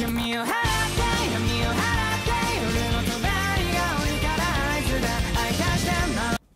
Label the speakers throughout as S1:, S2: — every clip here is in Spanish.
S1: give me a hand.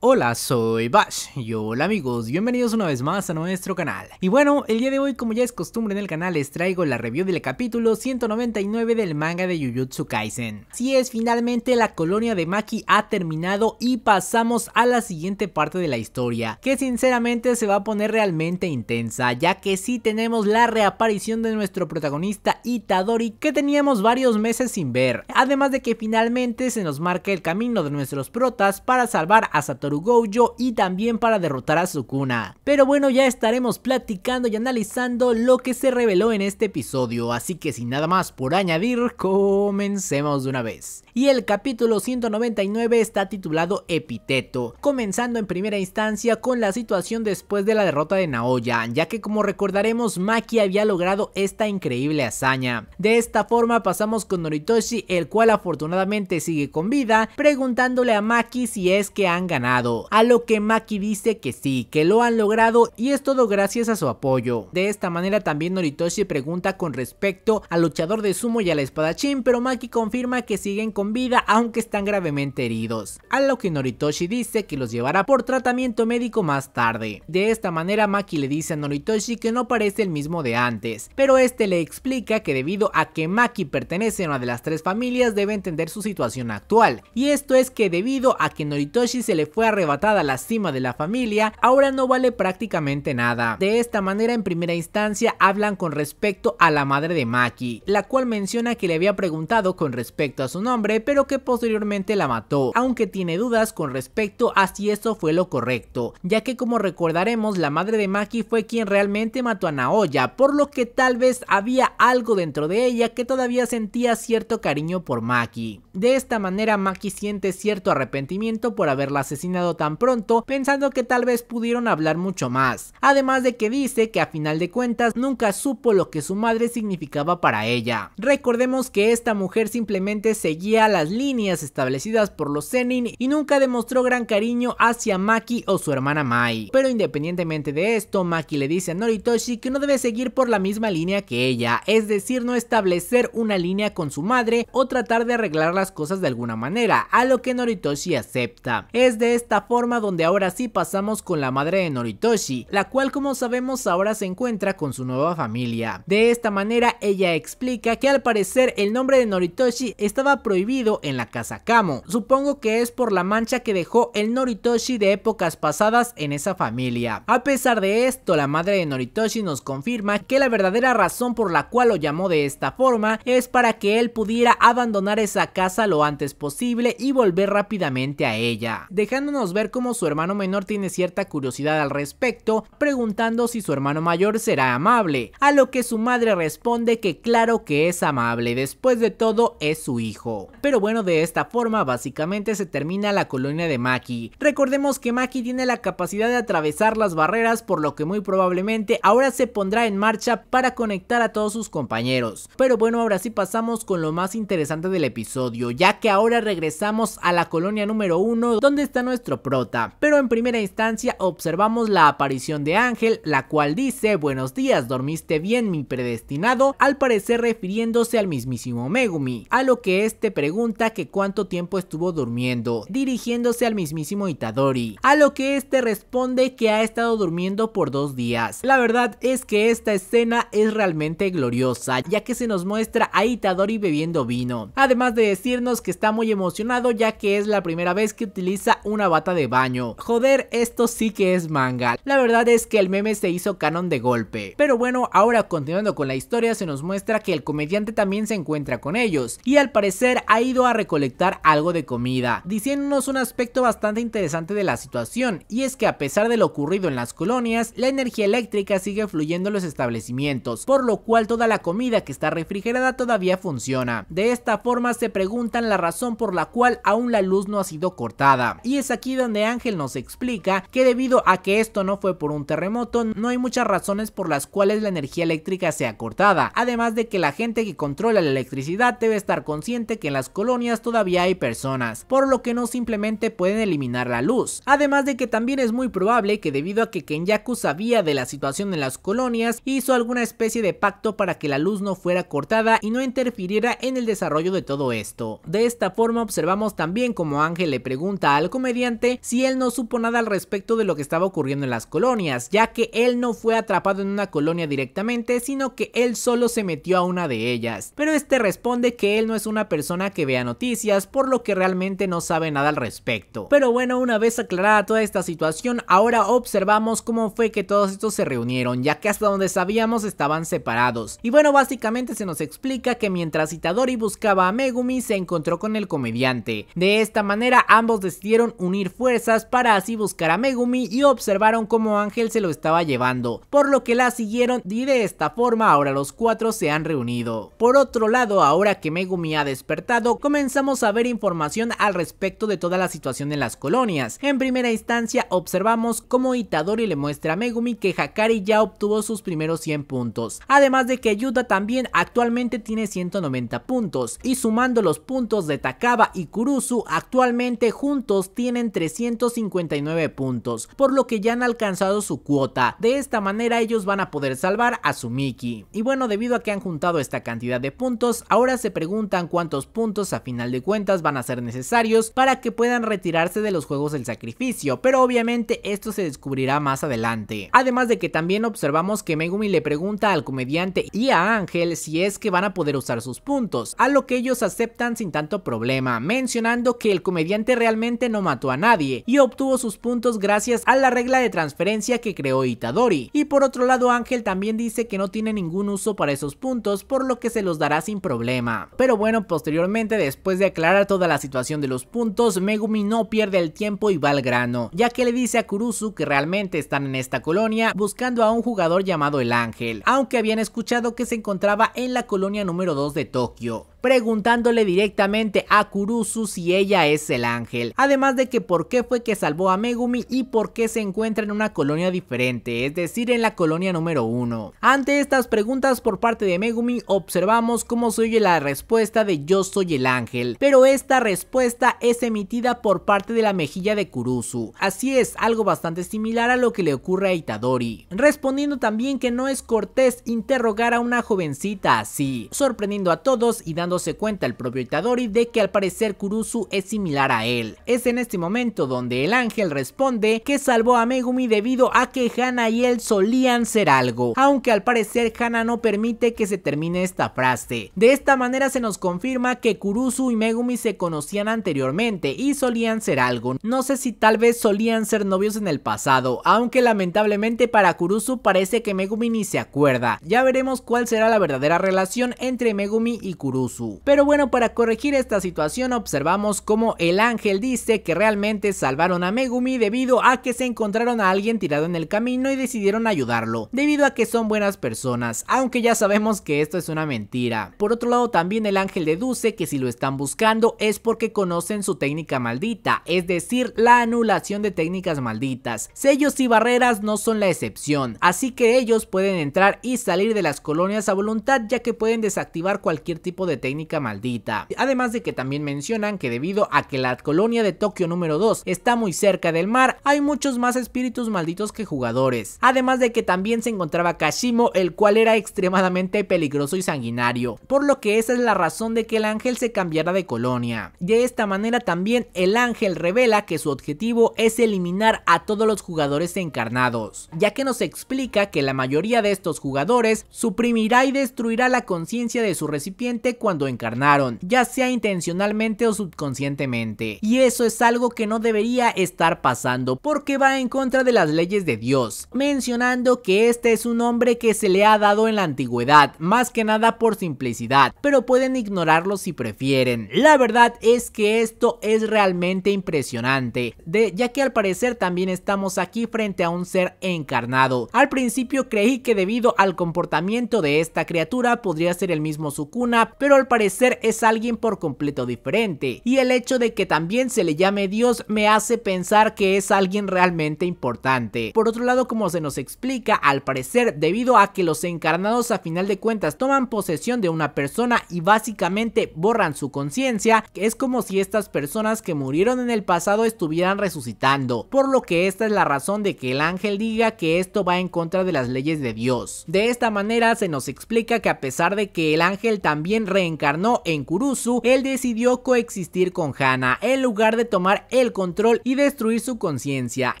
S1: Hola, soy Bash y hola amigos, bienvenidos una vez más a nuestro canal. Y bueno, el día de hoy como ya es costumbre en el canal les traigo la review del capítulo 199 del manga de Jujutsu Kaisen. Si es, finalmente la colonia de Maki ha terminado y pasamos a la siguiente parte de la historia, que sinceramente se va a poner realmente intensa, ya que sí tenemos la reaparición de nuestro protagonista Itadori que teníamos varios meses sin ver, además de que finalmente se nos marca el camino de nuestros protas para salvar a Satoru Gojo y también para derrotar a Sukuna. Pero bueno, ya estaremos platicando y analizando lo que se reveló en este episodio, así que sin nada más por añadir, comencemos de una vez. Y el capítulo 199 está titulado Epiteto, comenzando en primera instancia con la situación después de la derrota de Naoya, ya que como recordaremos Maki había logrado esta increíble hazaña. De esta forma pasamos con Noritoshi, el cual afortunadamente sigue con vida, preguntándole a Maki si es que han ganado a lo que Maki dice que sí, que lo han logrado y es todo gracias a su apoyo. De esta manera también Noritoshi pregunta con respecto al luchador de sumo y al espadachín, pero Maki confirma que siguen con vida aunque están gravemente heridos, a lo que Noritoshi dice que los llevará por tratamiento médico más tarde. De esta manera Maki le dice a Noritoshi que no parece el mismo de antes, pero este le explica que debido a que Maki pertenece a una de las tres familias debe entender su situación actual, y esto es que debido a que Noritoshi se le fue arrebatada la cima de la familia, ahora no vale prácticamente nada. De esta manera en primera instancia hablan con respecto a la madre de Maki, la cual menciona que le había preguntado con respecto a su nombre, pero que posteriormente la mató, aunque tiene dudas con respecto a si eso fue lo correcto, ya que como recordaremos la madre de Maki fue quien realmente mató a Naoya, por lo que tal vez había algo dentro de ella que todavía sentía cierto cariño por Maki. De esta manera Maki siente cierto arrepentimiento por haberla asesinado tan pronto, pensando que tal vez pudieron hablar mucho más. Además de que dice que a final de cuentas nunca supo lo que su madre significaba para ella. Recordemos que esta mujer simplemente seguía las líneas establecidas por los Zenin y nunca demostró gran cariño hacia Maki o su hermana Mai. Pero independientemente de esto, Maki le dice a Noritoshi que no debe seguir por la misma línea que ella, es decir, no establecer una línea con su madre o tratar de arreglar cosas de alguna manera, a lo que Noritoshi acepta. Es de esta forma donde ahora sí pasamos con la madre de Noritoshi, la cual como sabemos ahora se encuentra con su nueva familia. De esta manera ella explica que al parecer el nombre de Noritoshi estaba prohibido en la casa Kamo, supongo que es por la mancha que dejó el Noritoshi de épocas pasadas en esa familia. A pesar de esto, la madre de Noritoshi nos confirma que la verdadera razón por la cual lo llamó de esta forma es para que él pudiera abandonar esa casa lo antes posible y volver rápidamente a ella, dejándonos ver cómo su hermano menor tiene cierta curiosidad al respecto, preguntando si su hermano mayor será amable, a lo que su madre responde que claro que es amable, después de todo es su hijo. Pero bueno, de esta forma básicamente se termina la colonia de Maki. Recordemos que Maki tiene la capacidad de atravesar las barreras por lo que muy probablemente ahora se pondrá en marcha para conectar a todos sus compañeros. Pero bueno, ahora sí pasamos con lo más interesante del episodio ya que ahora regresamos a la colonia número 1 donde está nuestro prota. Pero en primera instancia observamos la aparición de Ángel, la cual dice, buenos días, dormiste bien mi predestinado, al parecer refiriéndose al mismísimo Megumi, a lo que este pregunta que cuánto tiempo estuvo durmiendo, dirigiéndose al mismísimo Itadori, a lo que este responde que ha estado durmiendo por dos días. La verdad es que esta escena es realmente gloriosa, ya que se nos muestra a Itadori bebiendo vino, además de decir que está muy emocionado ya que es la primera vez que utiliza una bata de baño. Joder, esto sí que es manga. La verdad es que el meme se hizo canon de golpe. Pero bueno, ahora continuando con la historia se nos muestra que el comediante también se encuentra con ellos y al parecer ha ido a recolectar algo de comida, diciéndonos un aspecto bastante interesante de la situación y es que a pesar de lo ocurrido en las colonias, la energía eléctrica sigue fluyendo en los establecimientos, por lo cual toda la comida que está refrigerada todavía funciona. De esta forma se pregunta la razón por la cual aún la luz no ha sido cortada. Y es aquí donde Ángel nos explica que debido a que esto no fue por un terremoto, no hay muchas razones por las cuales la energía eléctrica sea cortada, además de que la gente que controla la electricidad debe estar consciente que en las colonias todavía hay personas, por lo que no simplemente pueden eliminar la luz. Además de que también es muy probable que debido a que Kenyaku sabía de la situación en las colonias, hizo alguna especie de pacto para que la luz no fuera cortada y no interfiriera en el desarrollo de todo esto. De esta forma observamos también como Ángel le pregunta al comediante si él no supo nada al respecto de lo que estaba ocurriendo en las colonias, ya que él no fue atrapado en una colonia directamente, sino que él solo se metió a una de ellas. Pero este responde que él no es una persona que vea noticias, por lo que realmente no sabe nada al respecto. Pero bueno, una vez aclarada toda esta situación, ahora observamos cómo fue que todos estos se reunieron, ya que hasta donde sabíamos estaban separados. Y bueno, básicamente se nos explica que mientras Itadori buscaba a Megumi, se encontró con el comediante. De esta manera ambos decidieron unir fuerzas para así buscar a Megumi y observaron cómo Ángel se lo estaba llevando, por lo que la siguieron y de esta forma ahora los cuatro se han reunido. Por otro lado, ahora que Megumi ha despertado, comenzamos a ver información al respecto de toda la situación en las colonias. En primera instancia observamos cómo Itadori le muestra a Megumi que Hakari ya obtuvo sus primeros 100 puntos, además de que Yuta también actualmente tiene 190 puntos y sumando los puntos de Takaba y Kurusu actualmente juntos tienen 359 puntos, por lo que ya han alcanzado su cuota. De esta manera ellos van a poder salvar a Sumiki. Y bueno, debido a que han juntado esta cantidad de puntos, ahora se preguntan cuántos puntos a final de cuentas van a ser necesarios para que puedan retirarse de los juegos del sacrificio, pero obviamente esto se descubrirá más adelante. Además de que también observamos que Megumi le pregunta al comediante y a Ángel si es que van a poder usar sus puntos, a lo que ellos aceptan sin tanto problema, mencionando que el comediante realmente no mató a nadie y obtuvo sus puntos gracias a la regla de transferencia que creó Itadori. Y por otro lado Ángel también dice que no tiene ningún uso para esos puntos, por lo que se los dará sin problema. Pero bueno, posteriormente después de aclarar toda la situación de los puntos, Megumi no pierde el tiempo y va al grano, ya que le dice a Kurusu que realmente están en esta colonia buscando a un jugador llamado el Ángel, aunque habían escuchado que se encontraba en la colonia número 2 de Tokio, preguntándole directamente directamente a Kurusu si ella es el ángel. Además de que por qué fue que salvó a Megumi y por qué se encuentra en una colonia diferente, es decir, en la colonia número 1. Ante estas preguntas por parte de Megumi observamos cómo se oye la respuesta de yo soy el ángel, pero esta respuesta es emitida por parte de la mejilla de Kurusu. Así es, algo bastante similar a lo que le ocurre a Itadori. Respondiendo también que no es cortés interrogar a una jovencita así, sorprendiendo a todos y dándose cuenta el propio Itadori y de que al parecer Kurusu es similar a él. Es en este momento donde el ángel responde que salvó a Megumi debido a que Hana y él solían ser algo, aunque al parecer Hana no permite que se termine esta frase. De esta manera se nos confirma que Kurusu y Megumi se conocían anteriormente y solían ser algo. No sé si tal vez solían ser novios en el pasado, aunque lamentablemente para Kurusu parece que Megumi ni se acuerda. Ya veremos cuál será la verdadera relación entre Megumi y Kurusu. Pero bueno, para corregir esta situación observamos como el ángel dice que realmente salvaron a Megumi debido a que se encontraron a alguien tirado en el camino y decidieron ayudarlo, debido a que son buenas personas, aunque ya sabemos que esto es una mentira. Por otro lado también el ángel deduce que si lo están buscando es porque conocen su técnica maldita, es decir, la anulación de técnicas malditas. Sellos y barreras no son la excepción, así que ellos pueden entrar y salir de las colonias a voluntad ya que pueden desactivar cualquier tipo de técnica maldita. Además de que también mencionan que debido a que la colonia de Tokio número 2 está muy cerca del mar, hay muchos más espíritus malditos que jugadores. Además de que también se encontraba Kashimo, el cual era extremadamente peligroso y sanguinario, por lo que esa es la razón de que el ángel se cambiara de colonia. De esta manera también el ángel revela que su objetivo es eliminar a todos los jugadores encarnados, ya que nos explica que la mayoría de estos jugadores suprimirá y destruirá la conciencia de su recipiente cuando encarnaron, sea intencionalmente o subconscientemente. Y eso es algo que no debería estar pasando porque va en contra de las leyes de Dios, mencionando que este es un hombre que se le ha dado en la antigüedad, más que nada por simplicidad, pero pueden ignorarlo si prefieren. La verdad es que esto es realmente impresionante, de, ya que al parecer también estamos aquí frente a un ser encarnado. Al principio creí que debido al comportamiento de esta criatura podría ser el mismo Sukuna, pero al parecer es alguien por completo diferente, y el hecho de que también se le llame Dios me hace pensar que es alguien realmente importante. Por otro lado, como se nos explica, al parecer, debido a que los encarnados a final de cuentas toman posesión de una persona y básicamente borran su conciencia, es como si estas personas que murieron en el pasado estuvieran resucitando, por lo que esta es la razón de que el ángel diga que esto va en contra de las leyes de Dios. De esta manera se nos explica que a pesar de que el ángel también reencarnó en Kurus él decidió coexistir con Hana en lugar de tomar el control y destruir su conciencia.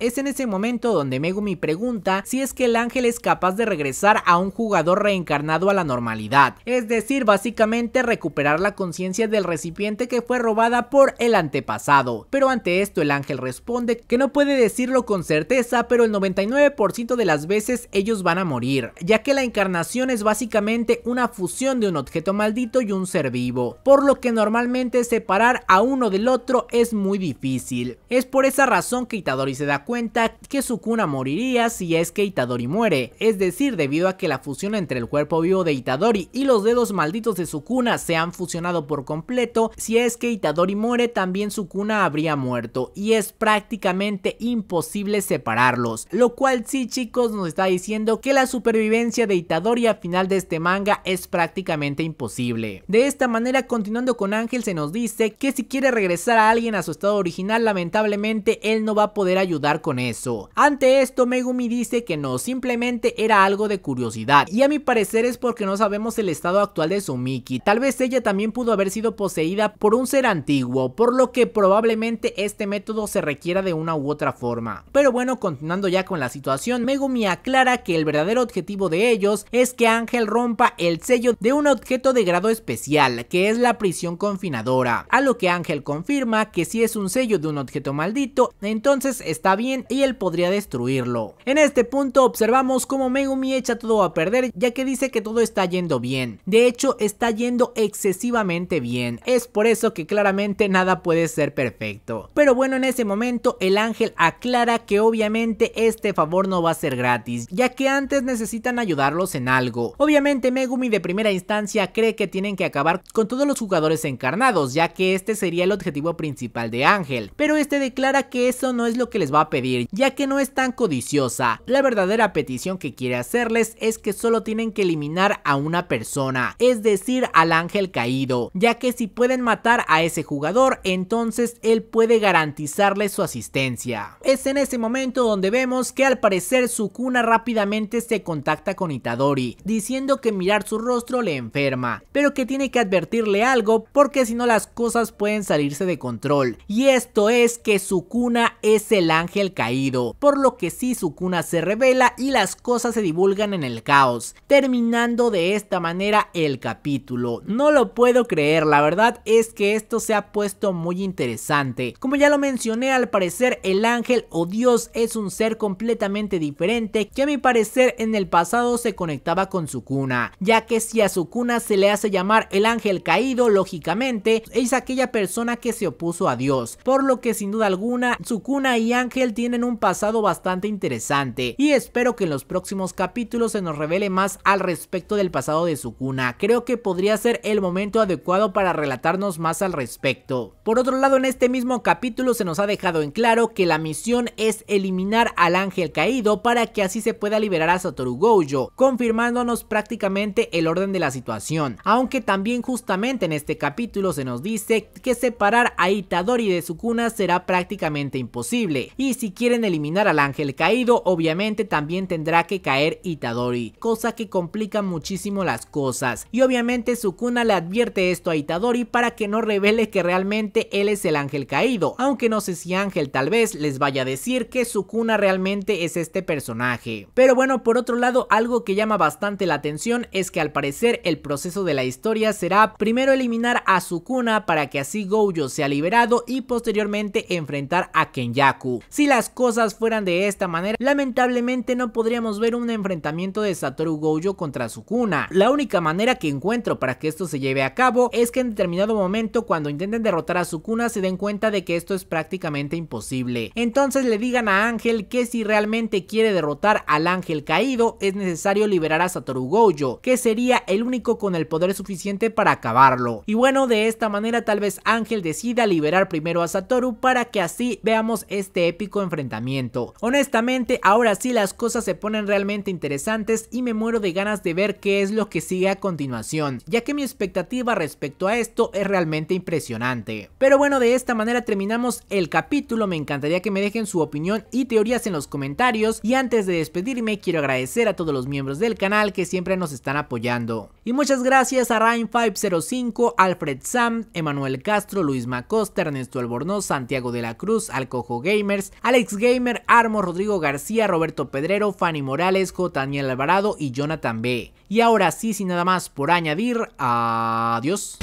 S1: Es en ese momento donde Megumi pregunta si es que el ángel es capaz de regresar a un jugador reencarnado a la normalidad, es decir, básicamente recuperar la conciencia del recipiente que fue robada por el antepasado. Pero ante esto el ángel responde que no puede decirlo con certeza, pero el 99% de las veces ellos van a morir, ya que la encarnación es básicamente una fusión de un objeto maldito y un ser vivo. Por lo que normalmente separar a uno del otro es muy difícil. Es por esa razón que Itadori se da cuenta que Sukuna moriría si es que Itadori muere, es decir, debido a que la fusión entre el cuerpo vivo de Itadori y los dedos malditos de Sukuna se han fusionado por completo, si es que Itadori muere también Sukuna habría muerto y es prácticamente imposible separarlos, lo cual sí chicos nos está diciendo que la supervivencia de Itadori al final de este manga es prácticamente imposible. De esta manera continuamos continuando con Ángel se nos dice que si quiere regresar a alguien a su estado original lamentablemente él no va a poder ayudar con eso. Ante esto Megumi dice que no, simplemente era algo de curiosidad y a mi parecer es porque no sabemos el estado actual de su Miki, tal vez ella también pudo haber sido poseída por un ser antiguo, por lo que probablemente este método se requiera de una u otra forma. Pero bueno, continuando ya con la situación, Megumi aclara que el verdadero objetivo de ellos es que Ángel rompa el sello de un objeto de grado especial, que es la confinadora, a lo que Ángel confirma que si es un sello de un objeto maldito, entonces está bien y él podría destruirlo. En este punto observamos cómo Megumi echa todo a perder ya que dice que todo está yendo bien, de hecho está yendo excesivamente bien, es por eso que claramente nada puede ser perfecto. Pero bueno en ese momento el ángel aclara que obviamente este favor no va a ser gratis, ya que antes necesitan ayudarlos en algo. Obviamente Megumi de primera instancia cree que tienen que acabar con todos los jugadores jugadores encarnados, ya que este sería el objetivo principal de Ángel, pero este declara que eso no es lo que les va a pedir, ya que no es tan codiciosa. La verdadera petición que quiere hacerles es que solo tienen que eliminar a una persona, es decir, al ángel caído, ya que si pueden matar a ese jugador, entonces él puede garantizarles su asistencia. Es en ese momento donde vemos que al parecer Sukuna rápidamente se contacta con Itadori, diciendo que mirar su rostro le enferma, pero que tiene que advertirle a porque si no las cosas pueden salirse de control. Y esto es que Sukuna es el ángel caído, por lo que si Sukuna se revela y las cosas se divulgan en el caos, terminando de esta manera el capítulo. No lo puedo creer, la verdad es que esto se ha puesto muy interesante. Como ya lo mencioné, al parecer el ángel o dios es un ser completamente diferente que a mi parecer en el pasado se conectaba con Sukuna, ya que si a Sukuna se le hace llamar el ángel caído, lógicamente es aquella persona que se opuso a Dios, por lo que sin duda alguna, Sukuna y Ángel tienen un pasado bastante interesante, y espero que en los próximos capítulos se nos revele más al respecto del pasado de Sukuna, creo que podría ser el momento adecuado para relatarnos más al respecto. Por otro lado, en este mismo capítulo se nos ha dejado en claro que la misión es eliminar al ángel caído para que así se pueda liberar a Satoru Gojo, confirmándonos prácticamente el orden de la situación, aunque también justamente en este capítulo se nos dice que separar a Itadori de su cuna será prácticamente imposible. Y si quieren eliminar al ángel caído, obviamente también tendrá que caer Itadori, cosa que complica muchísimo las cosas. Y obviamente Sukuna le advierte esto a Itadori para que no revele que realmente él es el ángel caído, aunque no sé si Ángel tal vez les vaya a decir que Sukuna realmente es este personaje. Pero bueno, por otro lado, algo que llama bastante la atención es que al parecer el proceso de la historia será primero el eliminar a Sukuna para que así Gojo sea liberado y posteriormente enfrentar a Kenyaku. Si las cosas fueran de esta manera, lamentablemente no podríamos ver un enfrentamiento de Satoru Gojo contra Sukuna. La única manera que encuentro para que esto se lleve a cabo es que en determinado momento cuando intenten derrotar a Sukuna se den cuenta de que esto es prácticamente imposible. Entonces le digan a Ángel que si realmente quiere derrotar al Ángel caído es necesario liberar a Satoru Gojo, que sería el único con el poder suficiente para acabarlo. Y bueno, de esta manera tal vez Ángel decida liberar primero a Satoru para que así veamos este épico enfrentamiento. Honestamente, ahora sí las cosas se ponen realmente interesantes y me muero de ganas de ver qué es lo que sigue a continuación, ya que mi expectativa respecto a esto es realmente impresionante. Pero bueno, de esta manera terminamos el capítulo, me encantaría que me dejen su opinión y teorías en los comentarios y antes de despedirme quiero agradecer a todos los miembros del canal que siempre nos están apoyando. Y muchas gracias a Ryan505 Alfred Sam, Emanuel Castro, Luis Macosta, Ernesto Albornoz, Santiago de la Cruz, Alcojo Gamers, Alex Gamer, Armo, Rodrigo García, Roberto Pedrero, Fanny Morales, J. Daniel Alvarado y Jonathan B. Y ahora sí, sin nada más por añadir, adiós.